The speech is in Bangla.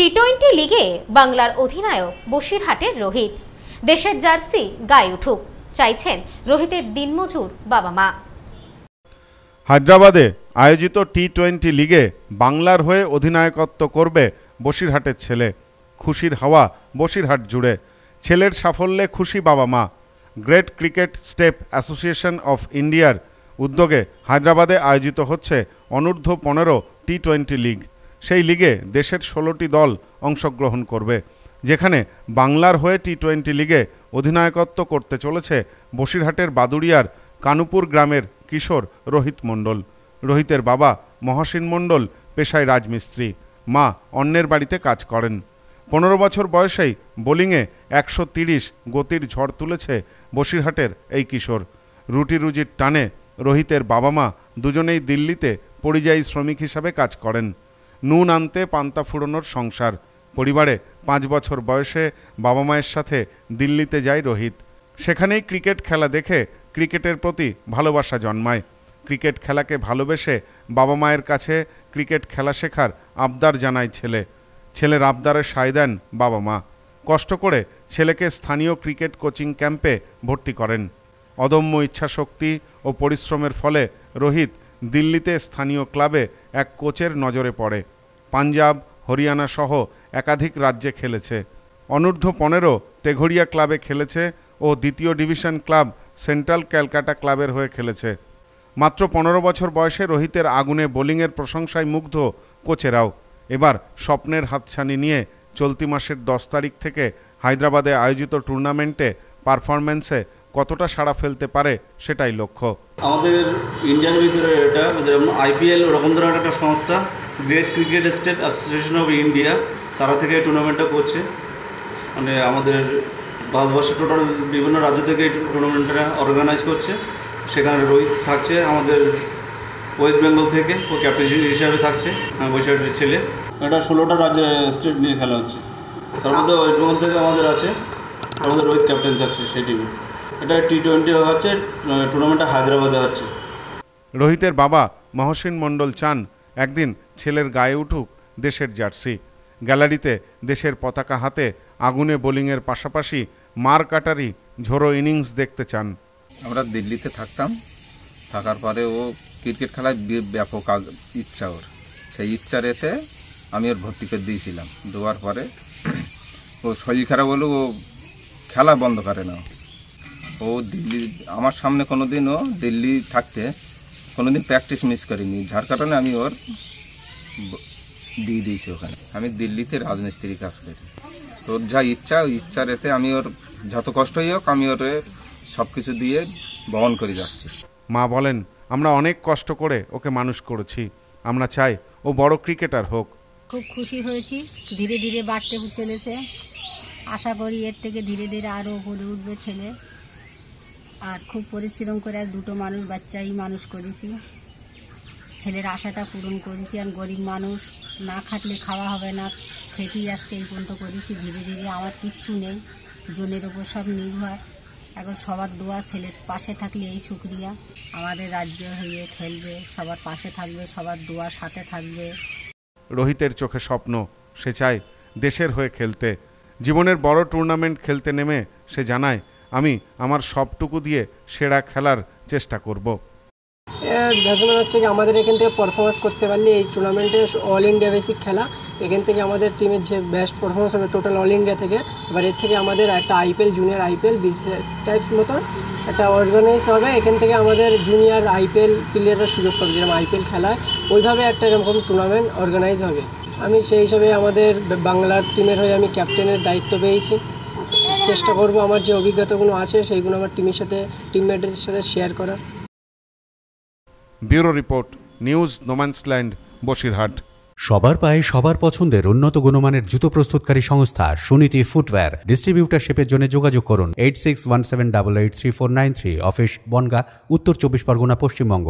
টি টোয়েন্টি লিগে বাংলার অধিনায়ক বসিরহাটের রোহিত দেশের জার্সি গায়ে উঠুক চাইছেন রোহিতের দিনমজুর বাবা মা হায়দ্রাবাদে আয়োজিত টি টোয়েন্টি লিগে বাংলার হয়ে অধিনায়কত্ব করবে বসিরহাটের ছেলে খুশির হাওয়া বসিরহাট জুড়ে ছেলের সাফল্যে খুশি বাবা মা great cricket step association of ইন্ডিয়ার উদ্যোগে হায়দ্রাবাদে আয়োজিত হচ্ছে অনূর্ধ্ব পনেরো টি টোয়েন্টি লিগ সেই লিগে দেশের ষোলোটি দল অংশগ্রহণ করবে যেখানে বাংলার হয়ে টি টোয়েন্টি লিগে অধিনায়কত্ব করতে চলেছে বসিরহাটের বাদুড়িয়ার কানুপুর গ্রামের কিশোর রোহিত মণ্ডল রোহিতের বাবা মহাসীন মণ্ডল পেশায় রাজমিস্ত্রি মা অন্যের বাড়িতে কাজ করেন পনেরো বছর বয়সেই বোলিংয়ে একশো তিরিশ গতির ঝড় তুলেছে বসিরহাটের এই কিশোর রুটি রুজির টানে রোহিতের বাবা মা দুজনেই দিল্লিতে পরিযায়ী শ্রমিক হিসাবে কাজ করেন নুন আনতে পান্তা ফুরোনোর সংসার পরিবারে পাঁচ বছর বয়সে বাবা মায়ের সাথে দিল্লিতে যায় রোহিত সেখানেই ক্রিকেট খেলা দেখে ক্রিকেটের প্রতি ভালোবাসা জন্মায় ক্রিকেট খেলাকে ভালোবেসে বাবা মায়ের কাছে ক্রিকেট খেলা শেখার আবদার জানায় ছেলে ছেলের আবদারে সায় দেন বাবা মা কষ্ট করে ছেলেকে স্থানীয় ক্রিকেট কোচিং ক্যাম্পে ভর্তি করেন অদম্য ইচ্ছাশক্তি ও পরিশ্রমের ফলে রোহিত দিল্লিতে স্থানীয় ক্লাবে এক কোচের নজরে পড়ে পাঞ্জাব হরিয়ানা সহ একাধিক রাজ্যে খেলেছে অনূর্ধ্ব পনেরো তেঘরিয়া ক্লাবে খেলেছে ও দ্বিতীয় ডিভিশন ক্লাব সেন্ট্রাল ক্যালকাটা ক্লাবের হয়ে খেলেছে মাত্র পনেরো বছর বয়সে রোহিতের আগুনে বোলিংয়ের প্রশংসায় মুগ্ধ কোচেরাও এবার স্বপ্নের হাতছানি নিয়ে চলতি মাসের দশ তারিখ থেকে হায়দ্রাবাদে আয়োজিত টুর্নামেন্টে পারফরম্যান্সে কতটা সাড়া ফেলতে পারে সেটাই লক্ষ্য আমাদের ইন্ডিয়ান ভিতরে এটা যেমন আইপিএল ওরকম ধরনের একটা সংস্থা great cricket state association of India তারা থেকে এই টুর্নামেন্টটা করছে মানে আমাদের ভারতবর্ষের টোটাল বিভিন্ন রাজ্য থেকে এই টুর্নামেন্টটা অর্গানাইজ করছে সেখানে রোহিত থাকছে আমাদের ওয়েস্ট বেঙ্গল থেকে ও ক্যাপ্টেন হিসাবে থাকছে হ্যাঁ, বৈশাখের ছেলে এটা ষোলোটা রাজ্যের স্টেট নিয়ে খেলা হচ্ছে তার মধ্যে ওয়েস্ট বেঙ্গল থেকে আমাদের আছে আমাদের রোহিত ক্যাপ্টেন থাকছে সেই টিমে এটা টি টোয়েন্টি হচ্ছে টুর্নামেন্টটা হায়দ্রাবাদে হচ্ছে রোহিতের বাবা মহসিন মণ্ডল চান একদিন ছেলের গায়ে উঠুক দেশের জার্সি গ্যালারিতে দেশের পতাকা হাতে আগুনে বোলিংয়ের পাশাপাশি মার কাটারি ঝোড়ো ইনিংস দেখতে চান আমরা দিল্লিতে থাকতাম থাকার পরে ও ক্রিকেট খেলায় ব্যাপক ইচ্ছা ওর সেই ইচ্ছা রেতে আমি ওর ভর্তি করে দিয়েছিলাম দেওয়ার পরে ও শরীর খারাপ হলেও ও খেলা বন্ধ করে না ও দিল্লি আমার সামনে কোনো দিন ও দিল্লি থাকতে কোনো দিন প্র্যাকটিস মিস করিনি যার কারণে আমি ওর দিয়ে দিয়েছি ওখানে আমি দিল্লিতে রাজমিস্ত্রি কাজ করি তোর যা ইচ্ছা ওই রেতে এতে আমি ওর যত কষ্টই হোক আমি ওর সব কিছু দিয়ে বহন করে যাচ্ছি মা বলেন আমরা অনেক কষ্ট করে ওকে মানুষ করেছি আমরা চাই ও বড় ক্রিকেটার হোক খুব খুশি হয়েছি ধীরে ধীরে বাড়তে চলেছে আশা করি এর থেকে ধীরে ধীরে আরও গড়ে উঠবে ছেলে আর খুব পরিশ্রম করে এক দুটো মানুষ বাচ্চাই মানুষ করেছি ছেলের আশাটা পূরণ করেছি আর গরিব মানুষ না খাটলে খাওয়া হবে না খেটেই আজকে এই পর্যন্ত করেছি ধীরে ধীরে আমার কিচ্ছু নেই জনের ওপর সব নির্ভর এখন সবার দোয়া ছেলের পাশে থাকলে এই শুক্রিয়া আমাদের রাজ্য হয়ে খেলবে সবার পাশে থাকবে সবার দোয়ার সাথে থাকবে রোহিতের চোখে স্বপ্ন সে চায় দেশের হয়ে খেলতে জীবনের বড় টুর্নামেন্ট খেলতে নেমে সে জানায় আমি আমার সবটুকু দিয়ে সেরা খেলার চেষ্টা করব ব্যাটসম্যান হচ্ছে কি আমাদের এখান থেকে পারফরমেন্স করতে পারলে এই টুর্নামেন্টে অল ইন্ডিয়া বেসিক খেলা এখান থেকে আমাদের টিমের যে বেস্ট পারফরমেন্স হবে টোটাল অল ইন্ডিয়া থেকে এবার এর থেকে আমাদের একটা IPL junior IPL BC type মতন একটা অর্গানাইজ হবে এখান থেকে আমাদের জুনিয়র আইপিএল প্লেয়াররা সুযোগ পাবে যেরকম আইপিএল খেলায় ওইভাবে একটা এরকম টুর্নামেন্ট অর্গানাইজ হবে আমি সেই হিসাবে আমাদের বাংলার টিমের হয়ে আমি ক্যাপ্টেনের দায়িত্ব পেয়েছি চেষ্টা করব আমার যে অভিজ্ঞতাগুলো আছে সেইগুলো আমার টিমের সাথে টিমমেটদের সাথে শেয়ার করার bureau report news no man's land Basirhat সবার পায়ে সবার পছন্দের উন্নত গুণমানের জুতো প্রস্তুতকারী সংস্থা সুনীতি ফুটওয়্যার ডিস্ট্রিবিউটারশিপের জন্য যোগাযোগ করুন eight six one seven double eight three four nine three office Bongaon Uttar চব্বিশ পরগনা পশ্চিমবঙ্গ